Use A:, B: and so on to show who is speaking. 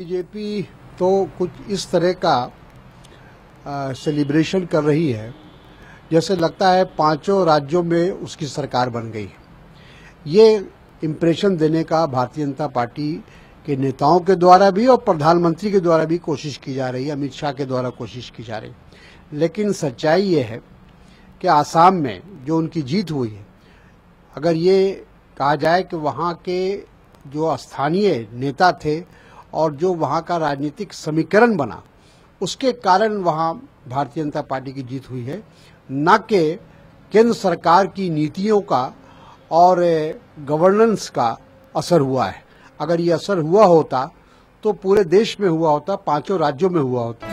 A: BJP तो कुछ इस तरह का सेलिब्रेशन कर रही है जैसे लगता है पांचों राज्यों में उसकी सरकार बन गई ये इम्प्रेशन देने का भारतीय जनता पार्टी के नेताओं के द्वारा भी और प्रधानमंत्री के द्वारा भी कोशिश की जा रही है अमित शाह के द्वारा कोशिश की जा रही है लेकिन सच्चाई ये है कि आसाम में जो उनकी जीत हुई है अगर ये कहा जाए कि वहाँ के जो स्थानीय नेता थे और जो वहाँ का राजनीतिक समीकरण बना उसके कारण वहाँ भारतीय जनता पार्टी की जीत हुई है न के केंद्र सरकार की नीतियों का और गवर्नेंस का असर हुआ है अगर ये असर हुआ होता तो पूरे देश में हुआ होता पांचों राज्यों में हुआ होता